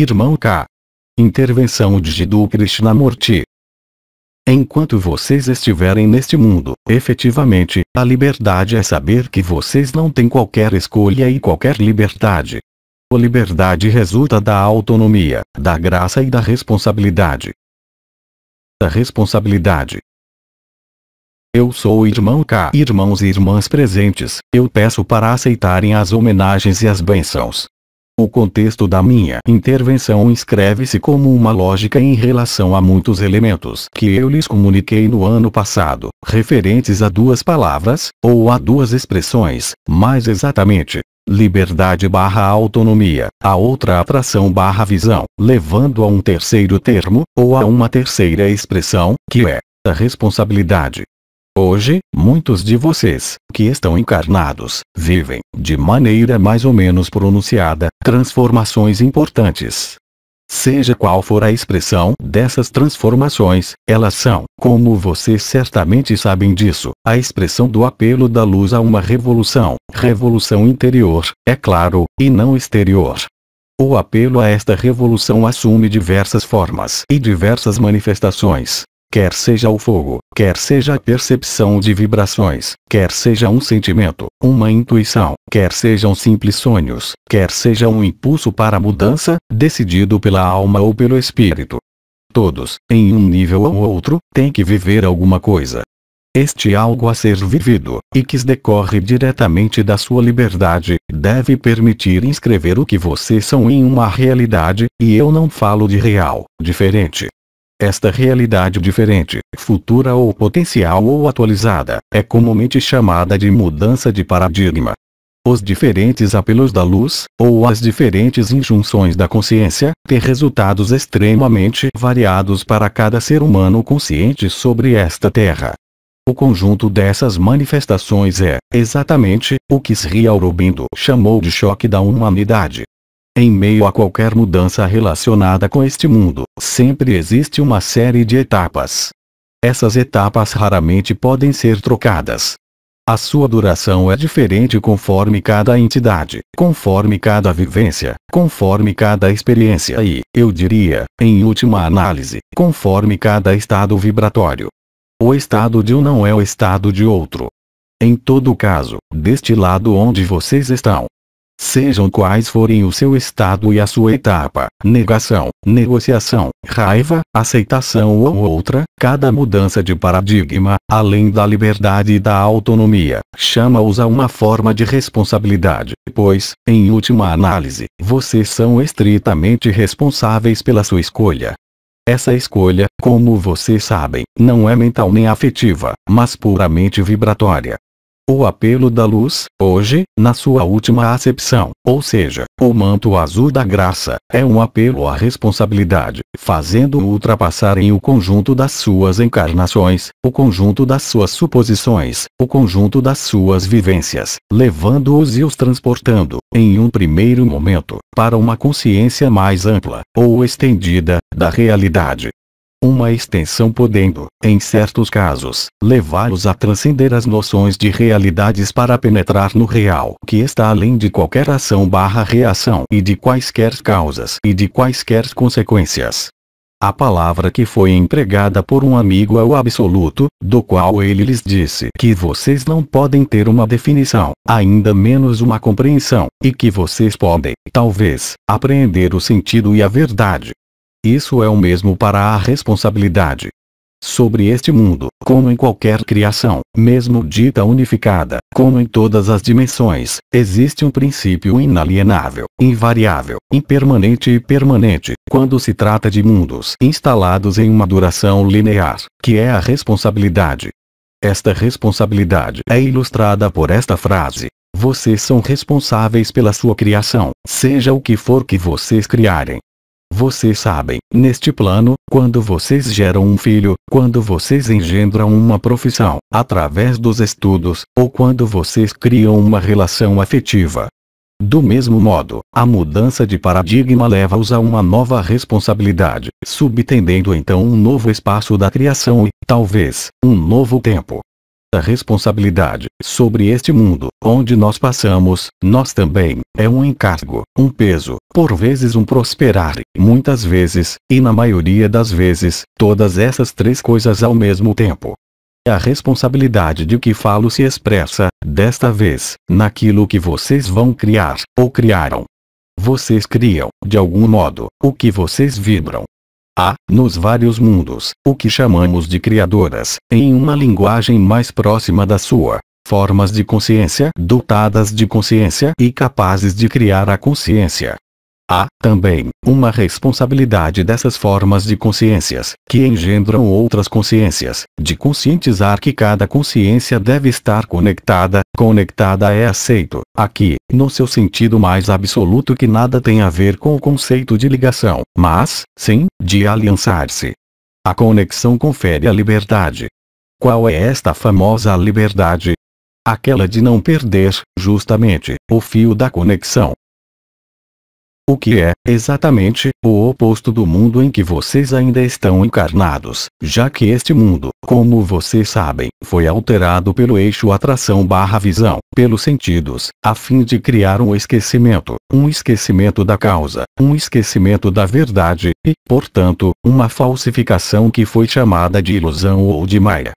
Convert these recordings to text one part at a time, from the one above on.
Irmão K. Intervenção de Jiddu Krishnamurti. Enquanto vocês estiverem neste mundo, efetivamente, a liberdade é saber que vocês não têm qualquer escolha e qualquer liberdade. A liberdade resulta da autonomia, da graça e da responsabilidade. Da responsabilidade. Eu sou o irmão K. Irmãos e irmãs presentes, eu peço para aceitarem as homenagens e as bênçãos. O contexto da minha intervenção inscreve-se como uma lógica em relação a muitos elementos que eu lhes comuniquei no ano passado, referentes a duas palavras, ou a duas expressões, mais exatamente, liberdade barra autonomia, a outra atração barra visão, levando a um terceiro termo, ou a uma terceira expressão, que é a responsabilidade. Hoje, muitos de vocês, que estão encarnados, vivem, de maneira mais ou menos pronunciada, transformações importantes. Seja qual for a expressão dessas transformações, elas são, como vocês certamente sabem disso, a expressão do apelo da luz a uma revolução, revolução interior, é claro, e não exterior. O apelo a esta revolução assume diversas formas e diversas manifestações, quer seja o fogo, quer seja a percepção de vibrações, quer seja um sentimento, uma intuição, quer sejam simples sonhos, quer seja um impulso para a mudança, decidido pela alma ou pelo espírito. Todos, em um nível ou outro, têm que viver alguma coisa. Este algo a ser vivido, e que decorre diretamente da sua liberdade, deve permitir inscrever o que vocês são em uma realidade, e eu não falo de real, diferente, esta realidade diferente, futura ou potencial ou atualizada, é comumente chamada de mudança de paradigma. Os diferentes apelos da luz, ou as diferentes injunções da consciência, têm resultados extremamente variados para cada ser humano consciente sobre esta Terra. O conjunto dessas manifestações é, exatamente, o que Sri Aurobindo chamou de choque da humanidade. Em meio a qualquer mudança relacionada com este mundo, sempre existe uma série de etapas. Essas etapas raramente podem ser trocadas. A sua duração é diferente conforme cada entidade, conforme cada vivência, conforme cada experiência e, eu diria, em última análise, conforme cada estado vibratório. O estado de um não é o estado de outro. Em todo caso, deste lado onde vocês estão, sejam quais forem o seu estado e a sua etapa, negação, negociação, raiva, aceitação ou outra, cada mudança de paradigma, além da liberdade e da autonomia, chama-os a uma forma de responsabilidade, pois, em última análise, vocês são estritamente responsáveis pela sua escolha. Essa escolha, como vocês sabem, não é mental nem afetiva, mas puramente vibratória, o apelo da luz, hoje, na sua última acepção, ou seja, o manto azul da graça, é um apelo à responsabilidade, fazendo-o o conjunto das suas encarnações, o conjunto das suas suposições, o conjunto das suas vivências, levando-os e os transportando, em um primeiro momento, para uma consciência mais ampla, ou estendida, da realidade, uma extensão podendo, em certos casos, levá-los a transcender as noções de realidades para penetrar no real que está além de qualquer ação barra reação e de quaisquer causas e de quaisquer consequências. A palavra que foi empregada por um amigo é o absoluto, do qual ele lhes disse que vocês não podem ter uma definição, ainda menos uma compreensão, e que vocês podem, talvez, apreender o sentido e a verdade, isso é o mesmo para a responsabilidade. Sobre este mundo, como em qualquer criação, mesmo dita unificada, como em todas as dimensões, existe um princípio inalienável, invariável, impermanente e permanente, quando se trata de mundos instalados em uma duração linear, que é a responsabilidade. Esta responsabilidade é ilustrada por esta frase. Vocês são responsáveis pela sua criação, seja o que for que vocês criarem. Vocês sabem, neste plano, quando vocês geram um filho, quando vocês engendram uma profissão, através dos estudos, ou quando vocês criam uma relação afetiva. Do mesmo modo, a mudança de paradigma leva-os a uma nova responsabilidade, subtendendo então um novo espaço da criação e, talvez, um novo tempo da responsabilidade sobre este mundo onde nós passamos, nós também, é um encargo, um peso, por vezes um prosperar, muitas vezes, e na maioria das vezes, todas essas três coisas ao mesmo tempo. É a responsabilidade de que falo se expressa, desta vez, naquilo que vocês vão criar, ou criaram. Vocês criam, de algum modo, o que vocês vibram, há, nos vários mundos, o que chamamos de criadoras, em uma linguagem mais próxima da sua. Formas de consciência dotadas de consciência e capazes de criar a consciência. Há, também, uma responsabilidade dessas formas de consciências, que engendram outras consciências, de conscientizar que cada consciência deve estar conectada, conectada é aceito, aqui, no seu sentido mais absoluto que nada tem a ver com o conceito de ligação, mas, sim, de aliançar-se. A conexão confere a liberdade. Qual é esta famosa liberdade? Aquela de não perder, justamente, o fio da conexão, o que é, exatamente, o oposto do mundo em que vocês ainda estão encarnados, já que este mundo, como vocês sabem, foi alterado pelo eixo atração barra visão, pelos sentidos, a fim de criar um esquecimento, um esquecimento da causa, um esquecimento da verdade, e, portanto, uma falsificação que foi chamada de ilusão ou de maia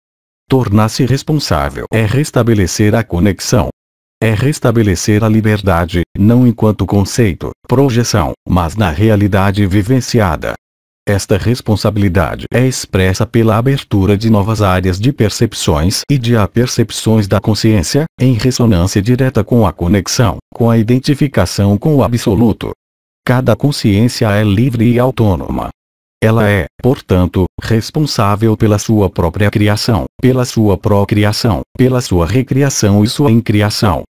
tornar-se responsável é restabelecer a conexão é restabelecer a liberdade, não enquanto conceito, projeção, mas na realidade vivenciada. Esta responsabilidade é expressa pela abertura de novas áreas de percepções e de apercepções da consciência, em ressonância direta com a conexão, com a identificação com o absoluto. Cada consciência é livre e autônoma. Ela é, portanto, responsável pela sua própria criação, pela sua procriação, pela sua recriação e sua incriação.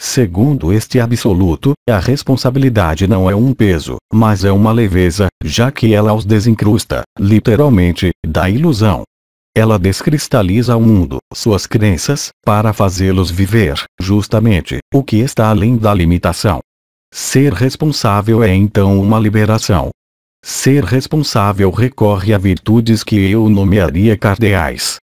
Segundo este absoluto, a responsabilidade não é um peso, mas é uma leveza, já que ela os desincrusta, literalmente, da ilusão. Ela descristaliza o mundo, suas crenças, para fazê-los viver, justamente, o que está além da limitação. Ser responsável é então uma liberação. Ser responsável recorre a virtudes que eu nomearia cardeais,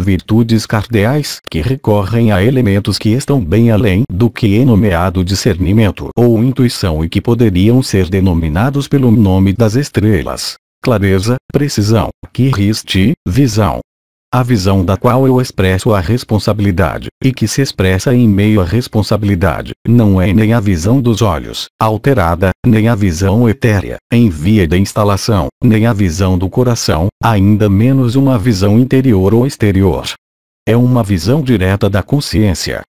virtudes cardeais que recorrem a elementos que estão bem além do que é nomeado discernimento ou intuição e que poderiam ser denominados pelo nome das estrelas. Clareza, precisão, riste, visão, a visão da qual eu expresso a responsabilidade, e que se expressa em meio à responsabilidade, não é nem a visão dos olhos, alterada, nem a visão etérea, em via de instalação, nem a visão do coração, ainda menos uma visão interior ou exterior. É uma visão direta da consciência.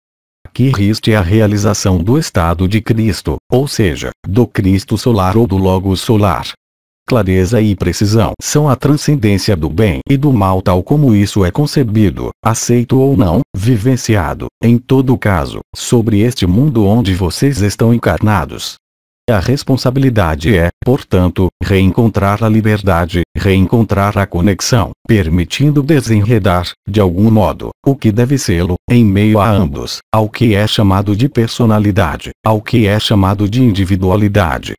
Que riste a realização do estado de Cristo, ou seja, do Cristo solar ou do Logos solar, clareza e precisão são a transcendência do bem e do mal tal como isso é concebido, aceito ou não, vivenciado, em todo caso, sobre este mundo onde vocês estão encarnados. A responsabilidade é, portanto, reencontrar a liberdade, reencontrar a conexão, permitindo desenredar, de algum modo, o que deve sê-lo, em meio a ambos, ao que é chamado de personalidade, ao que é chamado de individualidade,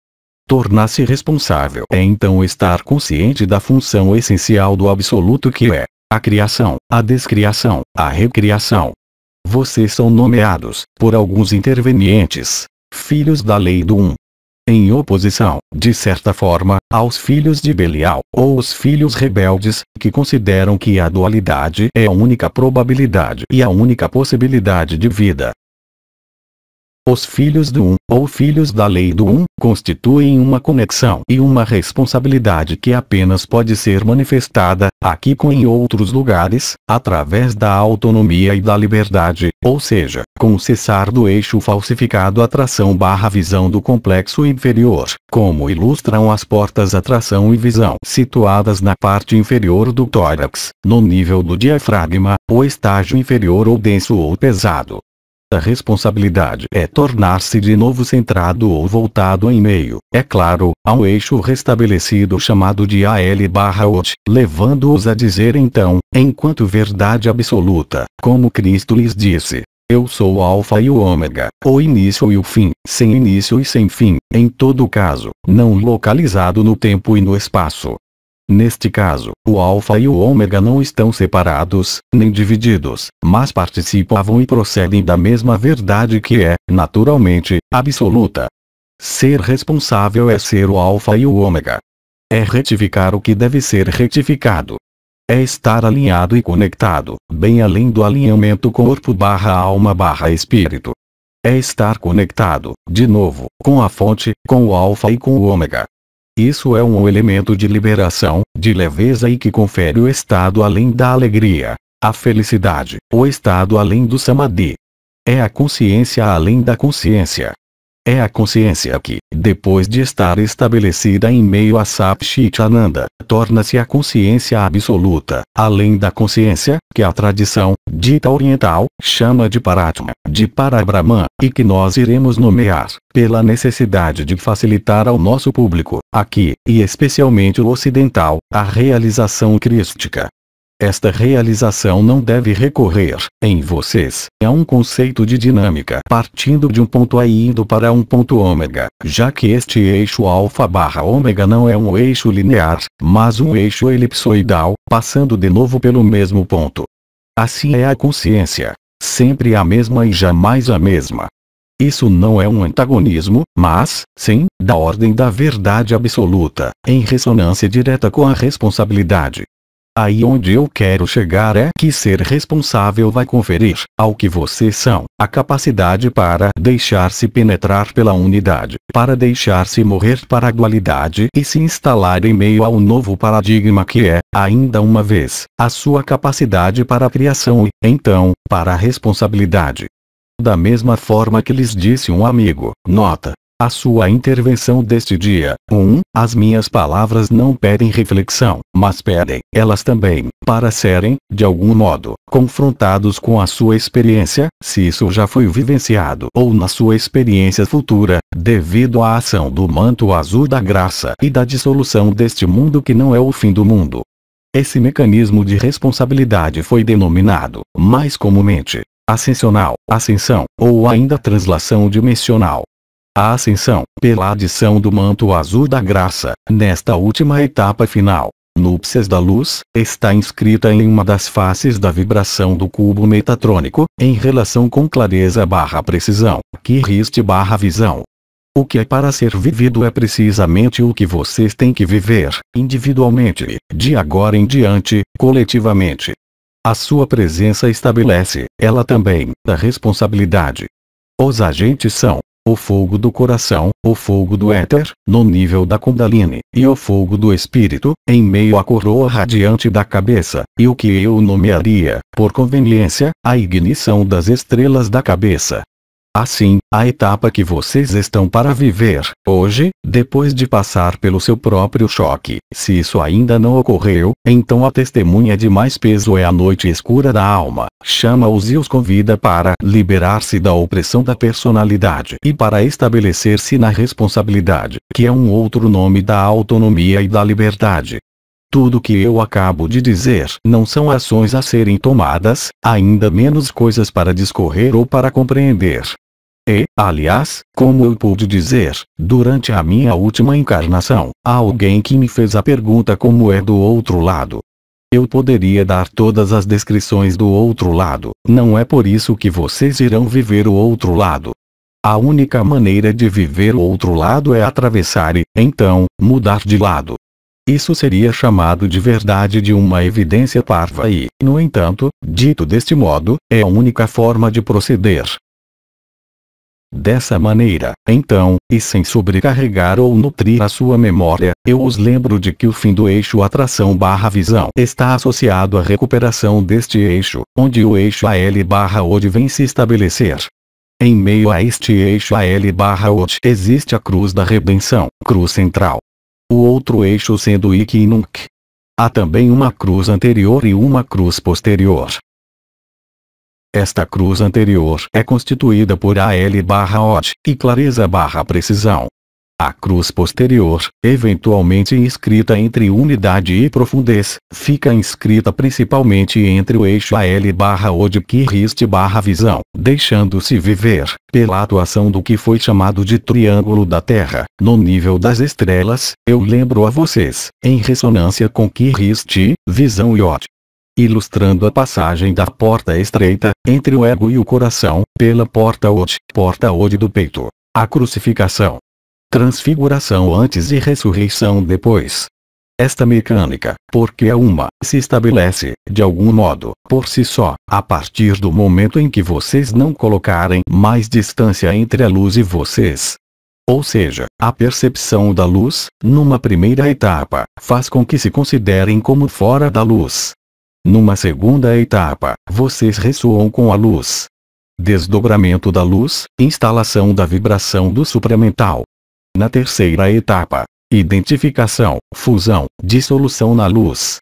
tornar-se responsável é então estar consciente da função essencial do absoluto que é a criação, a descriação, a recriação. Vocês são nomeados, por alguns intervenientes, filhos da lei do um. Em oposição, de certa forma, aos filhos de Belial, ou os filhos rebeldes, que consideram que a dualidade é a única probabilidade e a única possibilidade de vida. Os filhos do Um, ou filhos da lei do Um, constituem uma conexão e uma responsabilidade que apenas pode ser manifestada, aqui como em outros lugares, através da autonomia e da liberdade, ou seja, com o cessar do eixo falsificado atração barra visão do complexo inferior, como ilustram as portas atração e visão situadas na parte inferior do tórax, no nível do diafragma, o estágio inferior ou denso ou pesado, a responsabilidade é tornar-se de novo centrado ou voltado em meio, é claro, ao eixo restabelecido chamado de AL/OT, levando-os a dizer então, enquanto verdade absoluta, como Cristo lhes disse: eu sou o Alfa e o Ômega, o início e o fim, sem início e sem fim, em todo caso, não localizado no tempo e no espaço, Neste caso, o alfa e o ômega não estão separados, nem divididos, mas participavam e procedem da mesma verdade que é, naturalmente, absoluta. Ser responsável é ser o alfa e o ômega. É retificar o que deve ser retificado. É estar alinhado e conectado, bem além do alinhamento corpo barra alma barra espírito. É estar conectado, de novo, com a fonte, com o alfa e com o ômega. Isso é um elemento de liberação, de leveza e que confere o estado além da alegria, a felicidade, o estado além do samadhi. É a consciência além da consciência. É a consciência que, depois de estar estabelecida em meio a Sapchitananda, torna-se a consciência absoluta, além da consciência, que a tradição, dita oriental, chama de Paratma, de Parabrahman, e que nós iremos nomear, pela necessidade de facilitar ao nosso público, aqui, e especialmente o ocidental, a realização crística, esta realização não deve recorrer, em vocês, a um conceito de dinâmica partindo de um ponto A e indo para um ponto ômega, já que este eixo alfa barra ômega não é um eixo linear, mas um eixo elipsoidal, passando de novo pelo mesmo ponto. Assim é a consciência. Sempre a mesma e jamais a mesma. Isso não é um antagonismo, mas, sim, da ordem da verdade absoluta, em ressonância direta com a responsabilidade. Aí onde eu quero chegar é que ser responsável vai conferir, ao que vocês são, a capacidade para deixar-se penetrar pela unidade, para deixar-se morrer para a dualidade e se instalar em meio ao novo paradigma que é, ainda uma vez, a sua capacidade para a criação e, então, para a responsabilidade. Da mesma forma que lhes disse um amigo, nota, a sua intervenção deste dia. 1. Um, as minhas palavras não pedem reflexão, mas pedem, elas também, para serem, de algum modo, confrontados com a sua experiência, se isso já foi vivenciado ou na sua experiência futura, devido à ação do manto azul da graça e da dissolução deste mundo que não é o fim do mundo. Esse mecanismo de responsabilidade foi denominado, mais comumente, ascensional, ascensão, ou ainda translação dimensional a ascensão pela adição do manto azul da graça, nesta última etapa final. Núpcias da luz, está inscrita em uma das faces da vibração do cubo metatrônico, em relação com clareza barra precisão, que riste barra visão. O que é para ser vivido é precisamente o que vocês têm que viver, individualmente, de agora em diante, coletivamente. A sua presença estabelece, ela também, a responsabilidade. Os agentes são, o fogo do coração, o fogo do éter, no nível da Kundalini, e o fogo do espírito, em meio à coroa radiante da cabeça, e o que eu nomearia, por conveniência, a ignição das estrelas da cabeça. Assim, a etapa que vocês estão para viver, hoje, depois de passar pelo seu próprio choque, se isso ainda não ocorreu, então a testemunha de mais peso é a noite escura da alma, chama-os e os convida para liberar-se da opressão da personalidade e para estabelecer-se na responsabilidade, que é um outro nome da autonomia e da liberdade. Tudo que eu acabo de dizer não são ações a serem tomadas, ainda menos coisas para discorrer ou para compreender, e, aliás, como eu pude dizer, durante a minha última encarnação, há alguém que me fez a pergunta como é do outro lado. Eu poderia dar todas as descrições do outro lado, não é por isso que vocês irão viver o outro lado. A única maneira de viver o outro lado é atravessar e, então, mudar de lado. Isso seria chamado de verdade de uma evidência parva e, no entanto, dito deste modo, é a única forma de proceder, Dessa maneira, então, e sem sobrecarregar ou nutrir a sua memória, eu os lembro de que o fim do eixo atração barra visão está associado à recuperação deste eixo, onde o eixo AL barra OD vem se estabelecer. Em meio a este eixo AL barra OD existe a cruz da redenção, cruz central. O outro eixo sendo Ik Há também uma cruz anterior e uma cruz posterior. Esta cruz anterior é constituída por AL/OD e clareza/precisão. barra A cruz posterior, eventualmente inscrita entre unidade e profundez, fica inscrita principalmente entre o eixo AL barra que riste barra visão, deixando-se viver, pela atuação do que foi chamado de triângulo da Terra, no nível das estrelas, eu lembro a vocês, em ressonância com que riste, visão e od, ilustrando a passagem da porta estreita, entre o ego e o coração, pela porta ode, porta ode do peito. A crucificação. Transfiguração antes e ressurreição depois. Esta mecânica, porque é uma, se estabelece, de algum modo, por si só, a partir do momento em que vocês não colocarem mais distância entre a luz e vocês. Ou seja, a percepção da luz, numa primeira etapa, faz com que se considerem como fora da luz, numa segunda etapa, vocês ressoam com a luz. Desdobramento da luz, instalação da vibração do supramental. Na terceira etapa, identificação, fusão, dissolução na luz.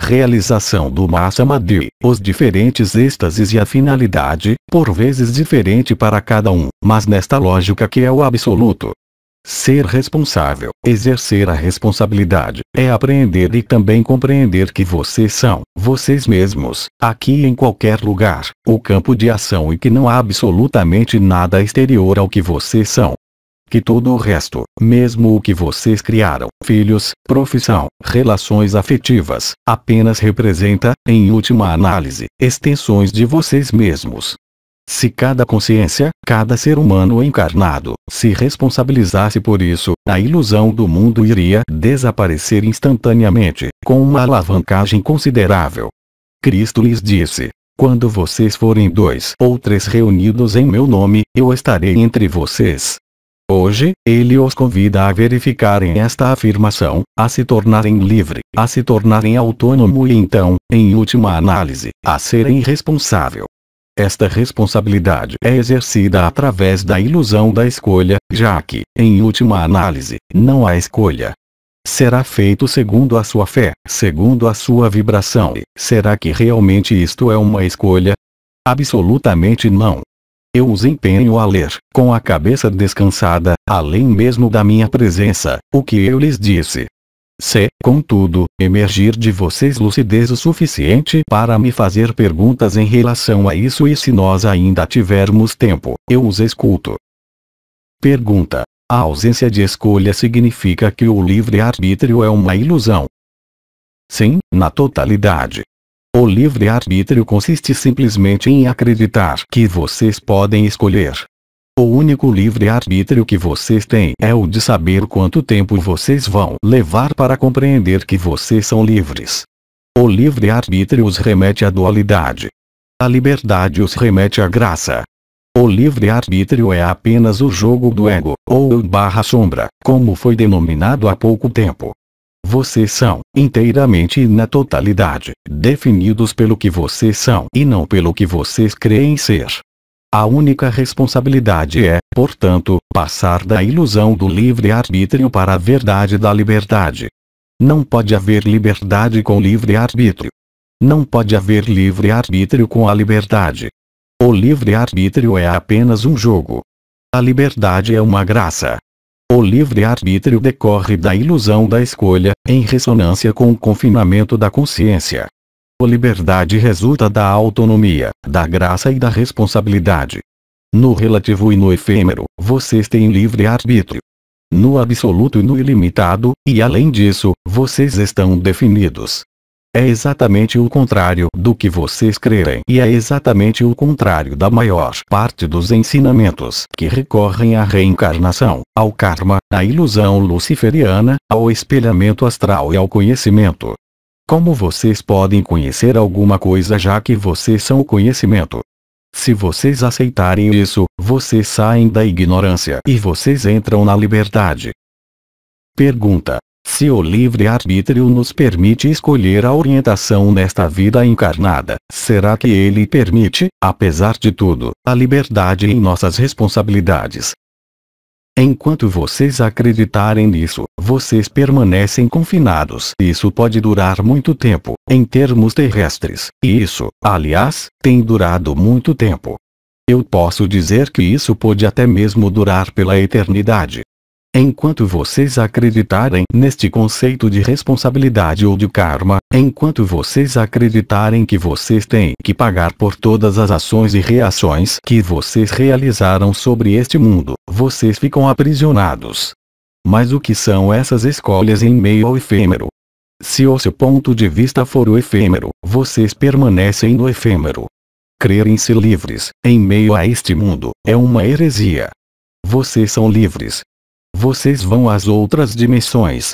Realização do massamadhi, os diferentes êxtases e a finalidade, por vezes diferente para cada um, mas nesta lógica que é o absoluto, Ser responsável, exercer a responsabilidade, é aprender e também compreender que vocês são, vocês mesmos, aqui em qualquer lugar, o campo de ação e que não há absolutamente nada exterior ao que vocês são. Que todo o resto, mesmo o que vocês criaram, filhos, profissão, relações afetivas, apenas representa, em última análise, extensões de vocês mesmos, se cada consciência, cada ser humano encarnado, se responsabilizasse por isso, a ilusão do mundo iria desaparecer instantaneamente, com uma alavancagem considerável. Cristo lhes disse: Quando vocês forem dois ou três reunidos em meu nome, eu estarei entre vocês. Hoje, ele os convida a verificarem esta afirmação, a se tornarem livre, a se tornarem autônomo e então, em última análise, a serem responsável esta responsabilidade é exercida através da ilusão da escolha, já que, em última análise, não há escolha. Será feito segundo a sua fé, segundo a sua vibração e será que realmente isto é uma escolha? Absolutamente não. Eu os empenho a ler, com a cabeça descansada, além mesmo da minha presença, o que eu lhes disse, se, contudo, emergir de vocês lucidez o suficiente para me fazer perguntas em relação a isso e se nós ainda tivermos tempo, eu os escuto. Pergunta. A ausência de escolha significa que o livre-arbítrio é uma ilusão. Sim, na totalidade. O livre-arbítrio consiste simplesmente em acreditar que vocês podem escolher, o único livre-arbítrio que vocês têm é o de saber quanto tempo vocês vão levar para compreender que vocês são livres. O livre-arbítrio os remete à dualidade. A liberdade os remete à graça. O livre-arbítrio é apenas o jogo do ego, ou barra sombra, como foi denominado há pouco tempo. Vocês são, inteiramente e na totalidade, definidos pelo que vocês são e não pelo que vocês creem ser. A única responsabilidade é, portanto, passar da ilusão do livre-arbítrio para a verdade da liberdade. Não pode haver liberdade com livre-arbítrio. Não pode haver livre-arbítrio com a liberdade. O livre-arbítrio é apenas um jogo. A liberdade é uma graça. O livre-arbítrio decorre da ilusão da escolha, em ressonância com o confinamento da consciência. A liberdade resulta da autonomia, da graça e da responsabilidade. No relativo e no efêmero, vocês têm livre arbítrio. No absoluto e no ilimitado, e além disso, vocês estão definidos. É exatamente o contrário do que vocês crerem e é exatamente o contrário da maior parte dos ensinamentos que recorrem à reencarnação, ao karma, à ilusão luciferiana, ao espelhamento astral e ao conhecimento. Como vocês podem conhecer alguma coisa já que vocês são o conhecimento? Se vocês aceitarem isso, vocês saem da ignorância e vocês entram na liberdade. Pergunta: Se o livre-arbítrio nos permite escolher a orientação nesta vida encarnada, será que ele permite, apesar de tudo, a liberdade em nossas responsabilidades, Enquanto vocês acreditarem nisso, vocês permanecem confinados. Isso pode durar muito tempo, em termos terrestres, e isso, aliás, tem durado muito tempo. Eu posso dizer que isso pode até mesmo durar pela eternidade. Enquanto vocês acreditarem neste conceito de responsabilidade ou de karma, enquanto vocês acreditarem que vocês têm que pagar por todas as ações e reações que vocês realizaram sobre este mundo, vocês ficam aprisionados. Mas o que são essas escolhas em meio ao efêmero? Se o seu ponto de vista for o efêmero, vocês permanecem no efêmero. crerem em ser livres, em meio a este mundo, é uma heresia. Vocês são livres, vocês vão às outras dimensões.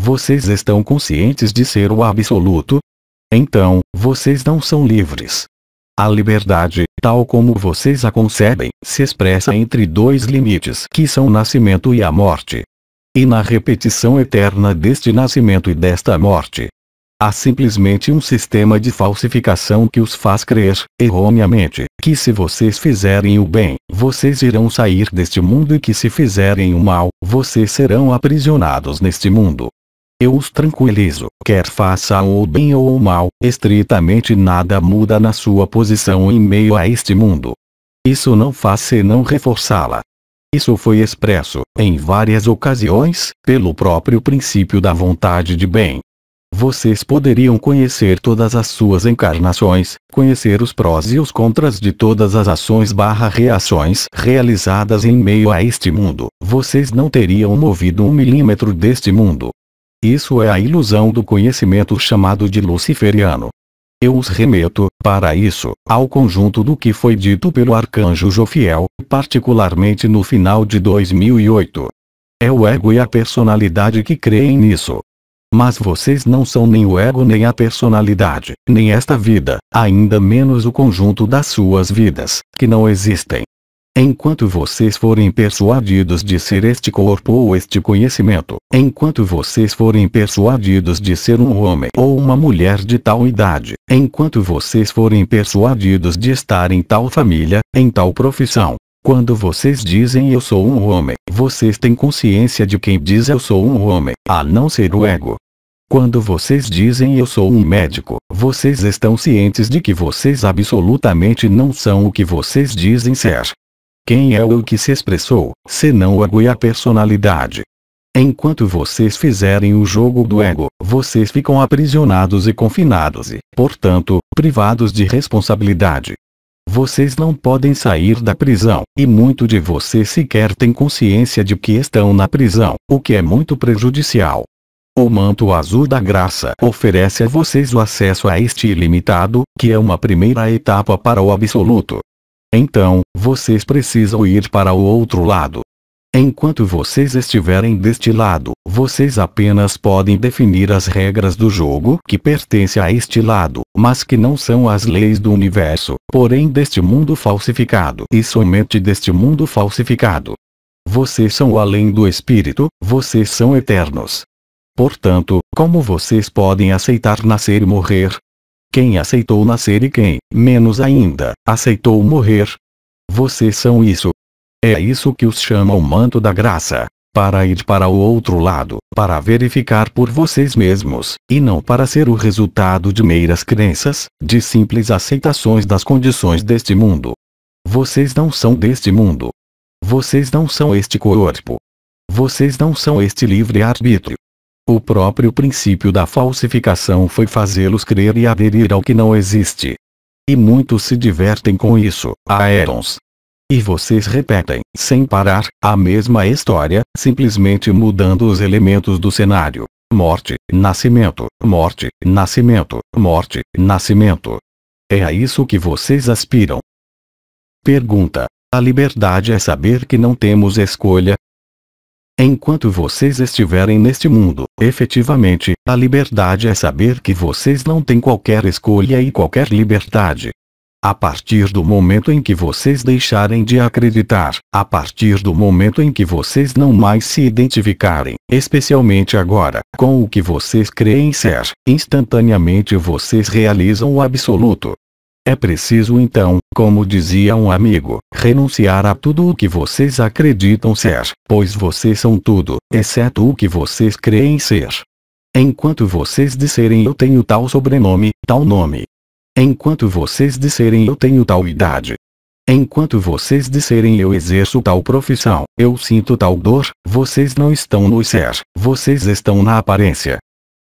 Vocês estão conscientes de ser o absoluto? Então, vocês não são livres. A liberdade, tal como vocês a concebem, se expressa entre dois limites que são o nascimento e a morte. E na repetição eterna deste nascimento e desta morte, Há simplesmente um sistema de falsificação que os faz crer, erroneamente, que se vocês fizerem o bem, vocês irão sair deste mundo e que se fizerem o mal, vocês serão aprisionados neste mundo. Eu os tranquilizo, quer façam o bem ou o mal, estritamente nada muda na sua posição em meio a este mundo. Isso não faz senão reforçá-la. Isso foi expresso, em várias ocasiões, pelo próprio princípio da vontade de bem, vocês poderiam conhecer todas as suas encarnações, conhecer os prós e os contras de todas as ações barra reações realizadas em meio a este mundo. Vocês não teriam movido um milímetro deste mundo. Isso é a ilusão do conhecimento chamado de luciferiano. Eu os remeto, para isso, ao conjunto do que foi dito pelo arcanjo Jofiel, particularmente no final de 2008. É o ego e a personalidade que creem nisso. Mas vocês não são nem o ego nem a personalidade, nem esta vida, ainda menos o conjunto das suas vidas, que não existem. Enquanto vocês forem persuadidos de ser este corpo ou este conhecimento, enquanto vocês forem persuadidos de ser um homem ou uma mulher de tal idade, enquanto vocês forem persuadidos de estar em tal família, em tal profissão, quando vocês dizem eu sou um homem, vocês têm consciência de quem diz eu sou um homem, a não ser o ego. Quando vocês dizem eu sou um médico, vocês estão cientes de que vocês absolutamente não são o que vocês dizem ser. Quem é o que se expressou, senão o ego e a personalidade? Enquanto vocês fizerem o jogo do ego, vocês ficam aprisionados e confinados e, portanto, privados de responsabilidade. Vocês não podem sair da prisão, e muito de vocês sequer têm consciência de que estão na prisão, o que é muito prejudicial. O manto azul da graça oferece a vocês o acesso a este ilimitado, que é uma primeira etapa para o absoluto. Então, vocês precisam ir para o outro lado, Enquanto vocês estiverem deste lado, vocês apenas podem definir as regras do jogo que pertence a este lado, mas que não são as leis do universo, porém deste mundo falsificado e somente deste mundo falsificado. Vocês são além do espírito, vocês são eternos. Portanto, como vocês podem aceitar nascer e morrer? Quem aceitou nascer e quem, menos ainda, aceitou morrer? Vocês são isso, é isso que os chama o manto da graça. Para ir para o outro lado, para verificar por vocês mesmos, e não para ser o resultado de meiras crenças, de simples aceitações das condições deste mundo. Vocês não são deste mundo. Vocês não são este corpo. Vocês não são este livre-arbítrio. O próprio princípio da falsificação foi fazê-los crer e aderir ao que não existe. E muitos se divertem com isso, Aerons, e vocês repetem, sem parar, a mesma história, simplesmente mudando os elementos do cenário. Morte, nascimento, morte, nascimento, morte, nascimento. É a isso que vocês aspiram. Pergunta: A liberdade é saber que não temos escolha? Enquanto vocês estiverem neste mundo, efetivamente, a liberdade é saber que vocês não têm qualquer escolha e qualquer liberdade. A partir do momento em que vocês deixarem de acreditar, a partir do momento em que vocês não mais se identificarem, especialmente agora, com o que vocês creem ser, instantaneamente vocês realizam o absoluto. É preciso então, como dizia um amigo, renunciar a tudo o que vocês acreditam ser, pois vocês são tudo, exceto o que vocês creem ser. Enquanto vocês disserem eu tenho tal sobrenome, tal nome, Enquanto vocês disserem eu tenho tal idade. Enquanto vocês disserem eu exerço tal profissão, eu sinto tal dor, vocês não estão no ser, vocês estão na aparência.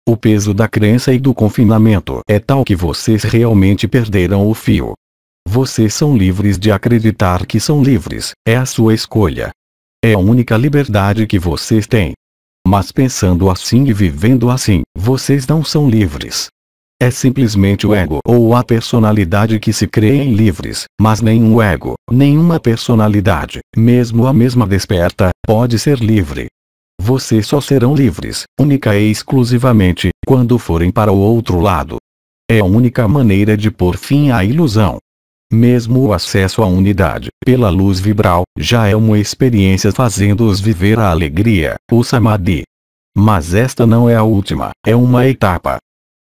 O peso da crença e do confinamento é tal que vocês realmente perderam o fio. Vocês são livres de acreditar que são livres, é a sua escolha. É a única liberdade que vocês têm. Mas pensando assim e vivendo assim, vocês não são livres. É simplesmente o ego ou a personalidade que se creem livres, mas nenhum ego, nenhuma personalidade, mesmo a mesma desperta, pode ser livre. Vocês só serão livres, única e exclusivamente, quando forem para o outro lado. É a única maneira de pôr fim à ilusão. Mesmo o acesso à unidade, pela luz vibral, já é uma experiência fazendo-os viver a alegria, o samadhi. Mas esta não é a última, é uma etapa,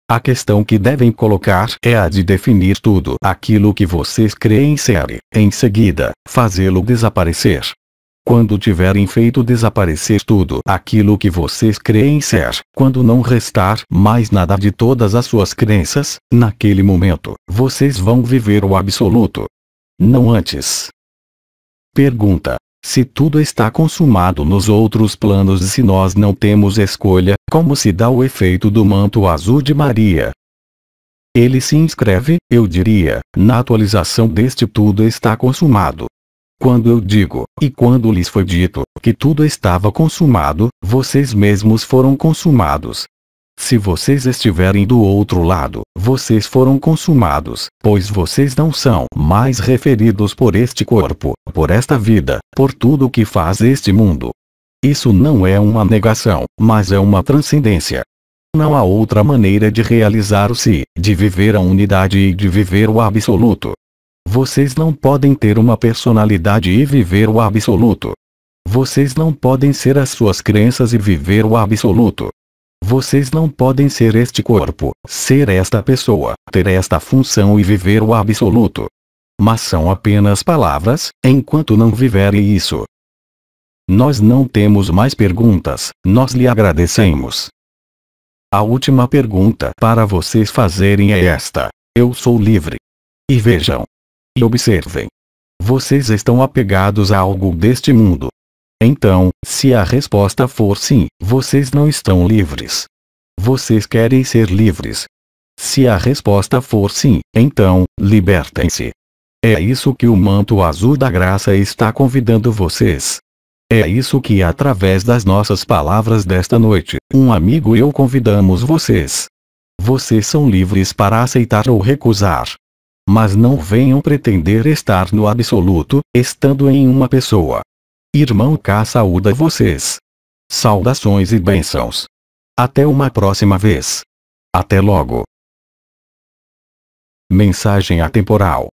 a questão que devem colocar é a de definir tudo aquilo que vocês creem ser, em seguida, fazê-lo desaparecer. Quando tiverem feito desaparecer tudo aquilo que vocês creem ser, quando não restar mais nada de todas as suas crenças, naquele momento, vocês vão viver o absoluto. Não antes. Pergunta: se tudo está consumado nos outros planos e se nós não temos escolha, como se dá o efeito do manto azul de Maria? Ele se inscreve, eu diria, na atualização deste tudo está consumado. Quando eu digo, e quando lhes foi dito, que tudo estava consumado, vocês mesmos foram consumados, se vocês estiverem do outro lado, vocês foram consumados, pois vocês não são mais referidos por este corpo, por esta vida, por tudo que faz este mundo. Isso não é uma negação, mas é uma transcendência. Não há outra maneira de realizar o si, de viver a unidade e de viver o absoluto. Vocês não podem ter uma personalidade e viver o absoluto. Vocês não podem ser as suas crenças e viver o absoluto. Vocês não podem ser este corpo, ser esta pessoa, ter esta função e viver o absoluto. Mas são apenas palavras, enquanto não viverem isso. Nós não temos mais perguntas, nós lhe agradecemos. A última pergunta para vocês fazerem é esta: Eu sou livre. E vejam. E observem. Vocês estão apegados a algo deste mundo, então, se a resposta for sim, vocês não estão livres. Vocês querem ser livres. Se a resposta for sim, então, libertem-se. É isso que o manto azul da graça está convidando vocês. É isso que através das nossas palavras desta noite, um amigo e eu convidamos vocês. Vocês são livres para aceitar ou recusar. Mas não venham pretender estar no absoluto, estando em uma pessoa. Irmão K saúda vocês. Saudações e bênçãos. Até uma próxima vez. Até logo. Mensagem atemporal